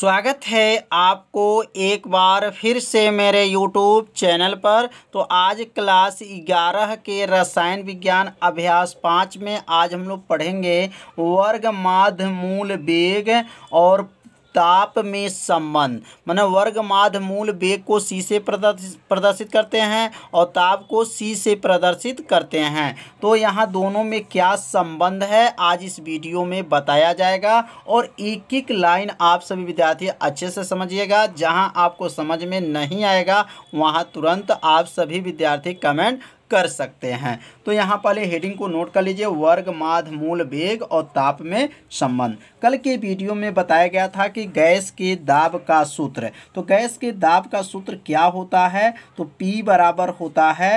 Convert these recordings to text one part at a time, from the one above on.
स्वागत है आपको एक बार फिर से मेरे यूट्यूब चैनल पर तो आज क्लास 11 के रसायन विज्ञान अभ्यास पाँच में आज हम लोग पढ़ेंगे वर्ग माध्य मूल वेग और ताप में संबंध माने वर्ग माध मूल वेग को सी से प्रदर्शित करते हैं और ताप को सी से प्रदर्शित करते हैं तो यहाँ दोनों में क्या संबंध है आज इस वीडियो में बताया जाएगा और एक एक लाइन आप सभी विद्यार्थी अच्छे से समझिएगा जहाँ आपको समझ में नहीं आएगा वहाँ तुरंत आप सभी विद्यार्थी कमेंट कर सकते हैं तो यहाँ पहले हेडिंग को नोट कर लीजिए वर्ग माध मूल वेग और ताप में संबंध कल के वीडियो में बताया गया था कि गैस के दाब का सूत्र तो गैस के दाब का सूत्र क्या होता है तो पी बराबर होता है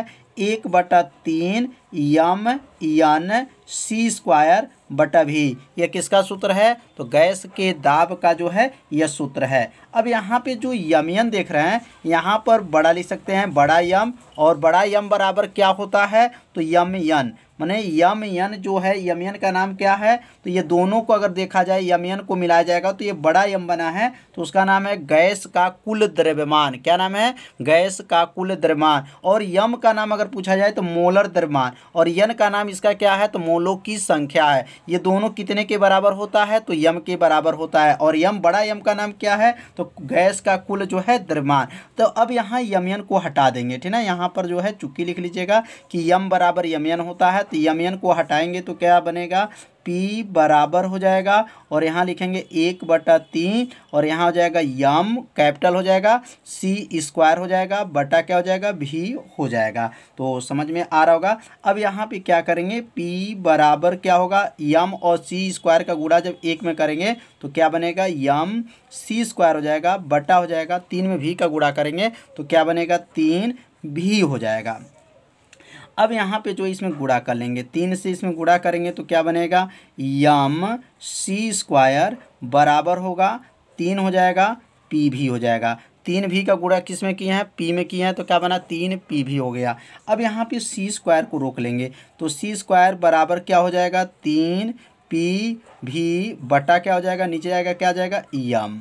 एक बटा तीन यम यन सी स्क्वायर बटा भी यह किसका सूत्र है तो गैस के दाब का जो है यह सूत्र है अब यहाँ पे जो यमयन देख रहे हैं यहाँ पर बड़ा लिख सकते हैं बड़ा यम और बड़ा यम बराबर क्या होता है तो यम यन मैंने यम यन जो है यमयन का नाम क्या है तो ये दोनों को अगर देखा जाए यमयन को मिलाया जाएगा तो ये बड़ा यम बना है तो उसका नाम है गैस का कुल द्रव्यमान क्या नाम है गैस का कुल द्रव्यमान और यम का नाम अगर पूछा जाए तो मोलर द्रव्यमान और यन का नाम इसका क्या है तो मोलों की संख्या है ये दोनों कितने के बराबर होता है तो यम के बराबर होता है और यम बड़ा यम का नाम क्या है तो गैस का कुल जो है द्रव्यमान तो अब यहाँ यमयन को हटा देंगे ठीक है यहाँ पर जो है चुक्की लिख लीजिएगा कि यम बराबर यमयन होता है तो यमयन को हटाएंगे तो क्या बनेगा पी बराबर हो जाएगा और यहाँ लिखेंगे एक बटा तीन और यहाँ हो जाएगा यम कैपिटल हो जाएगा सी स्क्वायर हो जाएगा बटा क्या हो जाएगा भी हो जाएगा तो समझ में आ रहा होगा अब यहाँ पे क्या करेंगे पी बराबर क्या होगा यम और सी स्क्वायर का गुड़ा जब एक में करेंगे तो क्या बनेगा यम सी स्क्वायर हो जाएगा बटा हो जाएगा तीन में भी का गुड़ा करेंगे तो क्या बनेगा तीन भी हो जाएगा अब यहाँ पे जो इसमें गुड़ा कर लेंगे तीन से इसमें गुड़ा करेंगे तो क्या बनेगा यम सी स्क्वायर बराबर होगा तीन हो जाएगा पी भी हो जाएगा तीन भी का गुड़ा किस में किया है पी में किया है तो क्या बना तीन पी भी हो गया अब यहाँ पे सी स्क्वायर को रोक लेंगे तो सी स्क्वायर बराबर क्या हो जाएगा तीन पी भी बटा क्या हो जाएगा नीचे जाएगा क्या जाएगा यम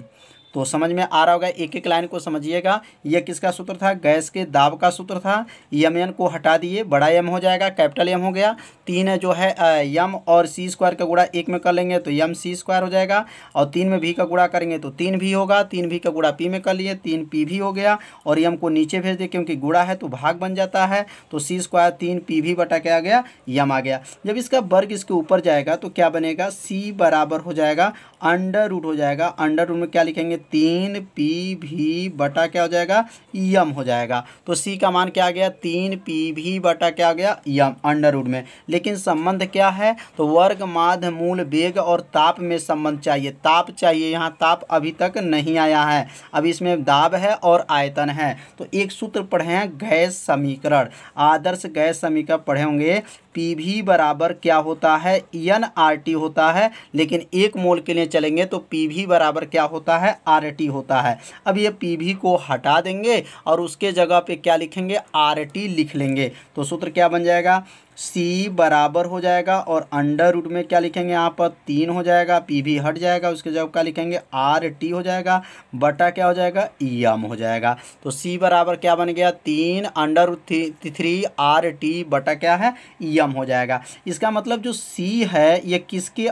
तो समझ में आ रहा होगा एक एक लाइन को समझिएगा यह किसका सूत्र था गैस के दाब का सूत्र था यम एन को हटा दिए बड़ा यम हो जाएगा कैपिटल यम हो गया तीन जो है यम और सी स्क्वायर का गुड़ा एक में कर लेंगे तो यम सी स्क्वायर हो जाएगा और तीन में भी का गुड़ा करेंगे तो तीन भी होगा तीन भी का गुड़ा पी में कर लिए तीन पी भी हो गया और यम को नीचे भेज दिए क्योंकि गुड़ा है तो भाग बन जाता है तो सी स्क्वायर तीन पी भी बटा क्या गया यम आ गया जब इसका वर्ग इसके ऊपर जाएगा तो क्या बनेगा सी बराबर हो जाएगा अंडर रूट हो जाएगा अंडर रूट में क्या लिखेंगे तीन पी भी बटा क्या हो जाएगा यम हो जाएगा तो सी का मान क्या आ गया तीन पी भी बटा क्या आ गया यम अंडर रूट में लेकिन संबंध क्या है तो वर्ग माध्य मूल वेग और ताप में संबंध चाहिए ताप चाहिए यहाँ ताप अभी तक नहीं आया है अब इसमें दाब है और आयतन है तो एक सूत्र पढ़े हैं गैस समीकरण आदर्श गैस समीकरण पढ़े होंगे पी भी बराबर क्या होता है एन आर टी होता है लेकिन एक मोल के लिए चलेंगे तो पी भी बराबर क्या होता है आर टी होता है अब ये पी भी को हटा देंगे और उसके जगह पे क्या लिखेंगे आर टी लिख लेंगे तो सूत्र क्या बन जाएगा सी बराबर हो जाएगा और अंडर रूट में क्या लिखेंगे यहाँ पर तीन हो जाएगा पी भी हट जाएगा उसके जवाब क्या लिखेंगे आर टी हो जाएगा बटा क्या हो जाएगा ई एम हो जाएगा तो सी बराबर क्या बन गया तीन under root three R T बटा क्या है ई एम हो जाएगा इसका मतलब जो सी है ये किसके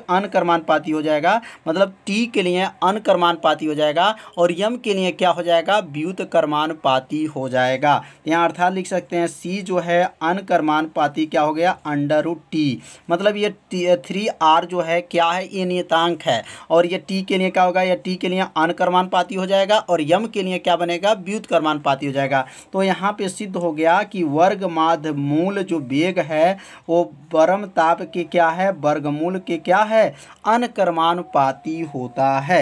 पाती हो जाएगा मतलब टी के लिए पाती हो जाएगा और यम के लिए क्या हो जाएगा व्युत कर्मानुपाती हो जाएगा तो यहाँ अर्थात लिख सकते हैं सी जो है पाती क्या हो गया अंडर रूट टी मतलब ये थ्री आर जो है क्या है ये नियतांक है और ये टी के लिए क्या होगा ये टी के लिए अनकर्मान पाती हो जाएगा और यम के लिए क्या बनेगा व्युत कर्मान पाती हो जाएगा तो यहाँ पे सिद्ध हो गया कि वर्ग माध्य मूल जो वेग है वो परम ताप के क्या है वर्गमूल के क्या है अनकर्मानुपाती होता है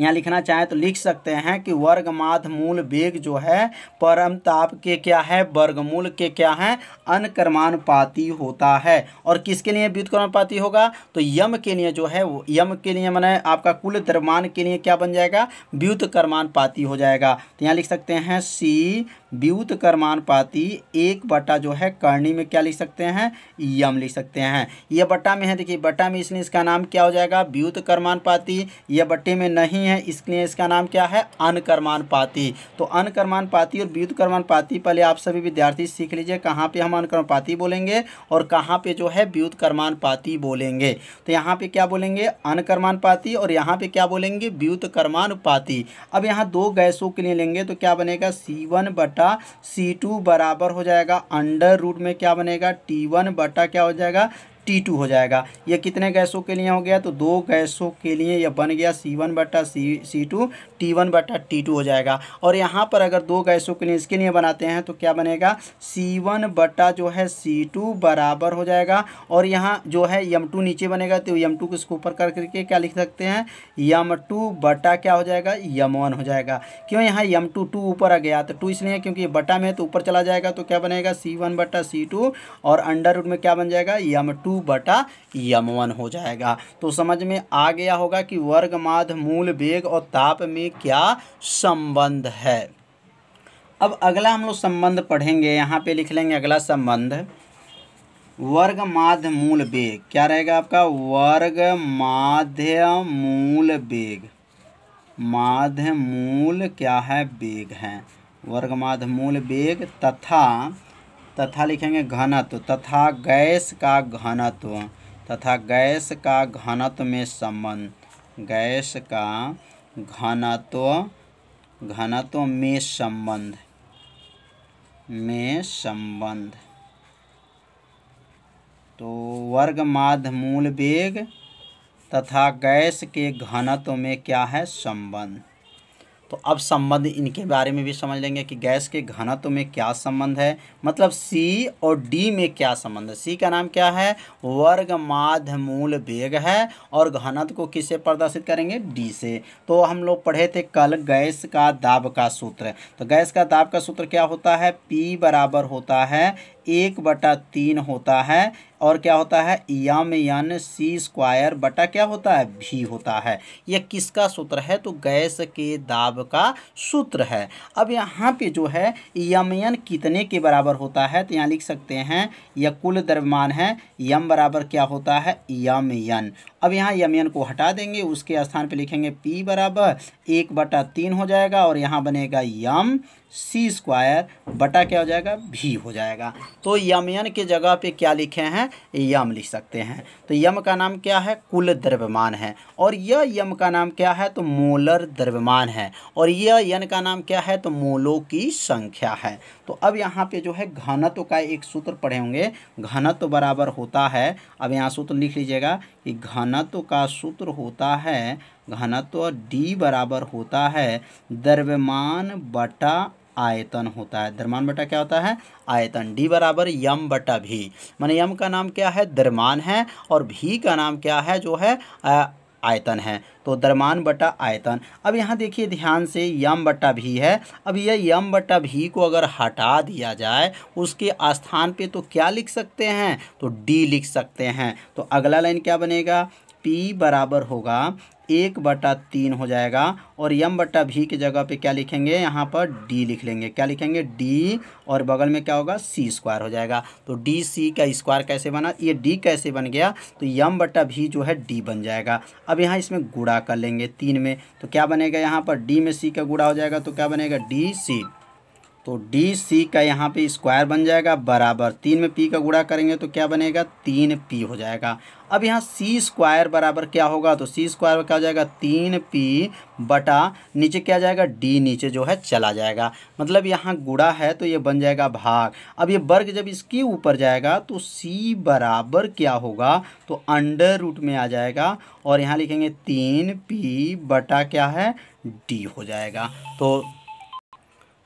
यहाँ लिखना चाहें तो लिख सकते हैं कि वर्ग मूल वेग जो है परम ताप के क्या है वर्गमूल के क्या है अनक्रमानुपाती होता है और किसके लिए व्युतक्रमानुपाती होगा तो यम के लिए जो है यम के लिए मैंने आपका कुल द्रव्यमान के लिए क्या बन जाएगा व्युतक्रमानुपाती हो जाएगा तो यहाँ लिख सकते हैं सी व्यूत कर्मानुपाती एक बटा जो है करणी में क्या लिख सकते हैं यम लिख सकते हैं यह बट्टा में है देखिए बट्टा में इसलिए इसका नाम क्या हो जाएगा व्यूत कर्मानुपाती यह बट्टे में नहीं है इसलिए इसका नाम क्या है अनकर्मानुपाती तो अनकर्मानुपाती और व्यूत कर्मानुपाती पहले आप सभी विद्यार्थी सीख लीजिए कहाँ पर हम अनकर्मपाती बोलेंगे और कहाँ पर जो है व्यूत कर्मानुपाती बोलेंगे तो यहाँ पर क्या बोलेंगे अनकर्मानुपाती और यहाँ पर क्या बोलेंगे व्यूत कर्मानुपाती अब यहाँ दो गैसों के लिए लेंगे तो क्या बनेगा सी वन बटा सी टू बराबर हो जाएगा अंडर रूट में क्या बनेगा टी वन बटा क्या हो जाएगा टी टू हो जाएगा ये कितने गैसों के लिए हो गया तो दो गैसों के लिए यह बन गया सी वन बटा C C two T one बटा टी टू हो जाएगा और यहाँ पर अगर दो गैसों के लिए इसके लिए बनाते हैं तो क्या बनेगा सी वन बटा जो है सी टू बराबर हो जाएगा और यहाँ जो है यम टू नीचे बनेगा तो यम टू को इसको ऊपर करके क्या लिख सकते हैं यम टू बटा क्या हो जाएगा यम वन हो जाएगा क्यों यहाँ यम टू टू ऊपर आ गया तो टू इसलिए क्योंकि बटा में तो ऊपर चला जाएगा तो क्या बनेगा सी वन बटा सी टू और अंडर रूट में क्या बन जाएगा यम टू बटा यम वन हो जाएगा तो समझ में आ गया होगा कि वर्ग माध्य मूल वेग और ताप में क्या संबंध है अब अगला हम लोग संबंध पढ़ेंगे यहाँ पे लिख लेंगे अगला संबंध वर्ग माध्य मूल वेग क्या रहेगा आपका वर्ग माध्य मूल वेग माध्य मूल क्या है वेग है वर्ग माध्य मूल वेग तथा तथा लिखेंगे घनत्व तथा गैस का घनत्व तथा गैस का घनत्व में संबंध गैस का घनत्व घनत्व में संबंध में संबंध तो वर्ग माध्य मूल वेग तथा गैस के घनत्व में क्या है संबंध तो अब संबंध इनके बारे में भी समझ लेंगे कि गैस के घनत्व में क्या संबंध है मतलब सी और डी में क्या संबंध है सी का नाम क्या है वर्ग माध्य मूल वेग है और घनत्व को किसे प्रदर्शित करेंगे डी से तो हम लोग पढ़े थे कल गैस का दाब का सूत्र तो गैस का दाब का सूत्र क्या होता है पी बराबर होता है एक बटा तीन होता है और क्या होता है यम यन सी स्क्वायर बटा क्या होता है भी होता है यह किसका सूत्र है तो गैस के दाब का सूत्र है अब यहाँ पे जो है यम यन कितने के बराबर होता है तो यहाँ लिख सकते हैं यह कुल द्रव्यमान है यम बराबर क्या होता है यम यन अब यहाँ यम यन को हटा देंगे उसके स्थान पे लिखेंगे पी बराबर एक बटा तीन हो जाएगा और यहाँ बनेगा यम सी स्क्वायर बटा क्या हो जाएगा भी हो जाएगा तो यमयन के जगह पे क्या लिखे हैं यम लिख सकते हैं तो यम का नाम क्या है कुल द्रव्यमान है और यह यम का नाम क्या है तो मोलर द्रव्यमान है और यह यन का नाम क्या है तो मोलों की संख्या है तो अब यहाँ पे जो है घनत्व का एक सूत्र पढ़े होंगे घनत्व बराबर होता है अब यहाँ सूत्र लिख लीजिएगा कि घनत्व का सूत्र होता है घनत्व तो डी बराबर होता है द्रव्यमान बटा आयतन होता है द्रव्यमान बटा क्या होता है आयतन डी बराबर यम बटा भी माने यम का नाम क्या है द्रव्यमान है और भी का नाम क्या है जो है आ, आयतन है तो द्रव्यमान बटा आयतन अब यहाँ देखिए ध्यान से यम बटा भी है अब यह यम बटा भी को अगर हटा दिया जाए उसके स्थान पे तो क्या लिख सकते हैं तो डी लिख सकते हैं तो अगला लाइन क्या बनेगा पी बराबर होगा एक बटा तीन हो जाएगा और यम बटा भी की जगह पे क्या लिखेंगे यहाँ पर डी लिख लेंगे क्या लिखेंगे डी और बगल में क्या होगा सी स्क्वायर हो जाएगा तो डी सी का स्क्वायर कैसे बना ये डी कैसे बन गया तो यम बटा भी जो है डी बन जाएगा अब यहाँ इसमें गुड़ा कर लेंगे तीन में तो क्या बनेगा यहाँ पर डी में सी का गुड़ा हो जाएगा तो क्या बनेगा डी सी तो डी सी का यहाँ पे स्क्वायर बन जाएगा बराबर तीन में पी का गुड़ा करेंगे तो क्या बनेगा तीन पी हो जाएगा अब यहाँ सी स्क्वायर बराबर क्या होगा तो सी स्क्वायर क्या हो जाएगा तीन पी बटा नीचे क्या जाएगा डी नीचे जो है चला जाएगा मतलब यहाँ गुड़ा है तो ये बन जाएगा भाग अब ये वर्ग जब इसके ऊपर जाएगा तो सी बराबर क्या होगा तो अंडर रूट में आ जाएगा और यहाँ लिखेंगे तीन पी बटा क्या है डी हो जाएगा तो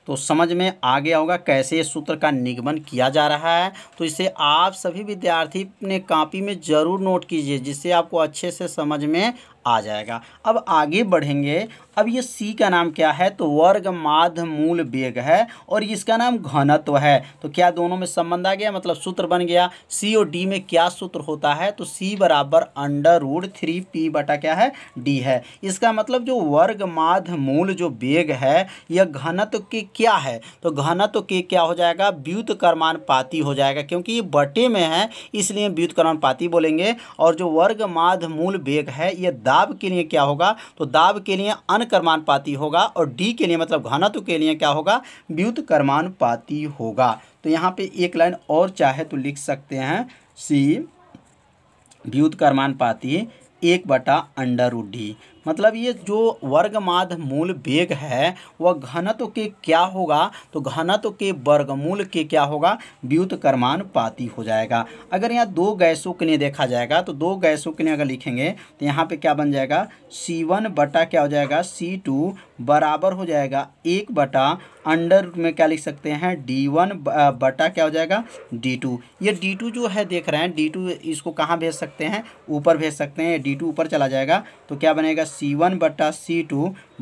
तो समझ में आ गया होगा कैसे इस सूत्र का निगमन किया जा रहा है तो इसे आप सभी विद्यार्थी ने कापी में ज़रूर नोट कीजिए जिससे आपको अच्छे से समझ में आ जाएगा अब आगे बढ़ेंगे अब ये सी का नाम क्या है तो वर्ग माध्य मूल वेग है और इसका नाम घनत्व है तो क्या दोनों में संबंध आ गया मतलब सूत्र बन गया सी और डी में क्या सूत्र होता है तो सी बराबर अंडर रूड थ्री पी बटा क्या है डी है इसका मतलब जो वर्ग माध्य मूल जो वेग है यह घनत्व के क्या है तो घनत्व के क्या हो जाएगा व्युत कर्मानुपाती हो जाएगा क्योंकि ये बटे में है इसलिए व्युत कर्मानुपाती बोलेंगे और जो वर्ग माध्य मूल वेग है यह दाब के लिए क्या होगा तो दाब के लिए अनकर्मान पाती होगा और डी के लिए मतलब घनत्व के लिए क्या होगा व्युत कर्मान पाती होगा तो यहाँ पे एक लाइन और चाहे तो लिख सकते हैं सी व्युत कर्मान पाती एक बटा अंडर उड्डी मतलब ये जो वर्गमाध मूल वेग है वह घनत्व के क्या होगा तो घनत्व के वर्गमूल के क्या होगा व्युत कर्मान पाती हो जाएगा अगर यहाँ दो गैसों के लिए देखा जाएगा तो दो गैसों के लिए अगर लिखेंगे तो यहाँ पे क्या बन जाएगा सी वन बटा क्या हो जाएगा सी टू बराबर हो जाएगा एक बटा अंडर में क्या लिख सकते हैं डी वन बटा क्या हो जाएगा डी टू ये डी टू जो है देख रहे हैं डी टू इसको कहाँ भेज सकते हैं ऊपर भेज सकते हैं डी टू ऊपर चला जाएगा तो क्या बनेगा सी वन बटा सी टू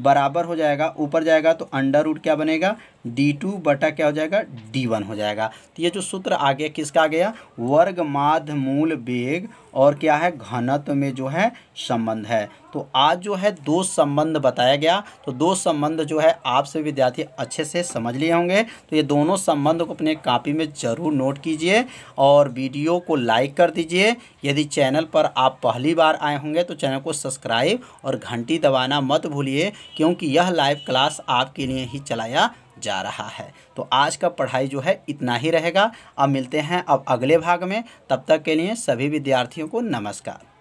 बराबर हो जाएगा ऊपर जाएगा तो अंडर रूट क्या बनेगा डी टू बटा क्या हो जाएगा डी वन हो जाएगा तो ये जो सूत्र आ गया किसका आ गया वर्ग माध मूल वेग और क्या है घनत्व में जो है संबंध है तो आज जो है दो संबंध बताया गया तो दो संबंध जो है आप विद्यार्थी अच्छे से समझ लिए होंगे तो ये दोनों संबंध को अपने कापी में ज़रूर नोट कीजिए और वीडियो को लाइक कर दीजिए यदि चैनल पर आप पहली बार आए होंगे तो चैनल को सब्सक्राइब और घंटी दबाना मत भूलिए क्योंकि यह लाइव क्लास आपके लिए ही चलाया जा रहा है तो आज का पढ़ाई जो है इतना ही रहेगा अब मिलते हैं अब अगले भाग में तब तक के लिए सभी विद्यार्थियों को नमस्कार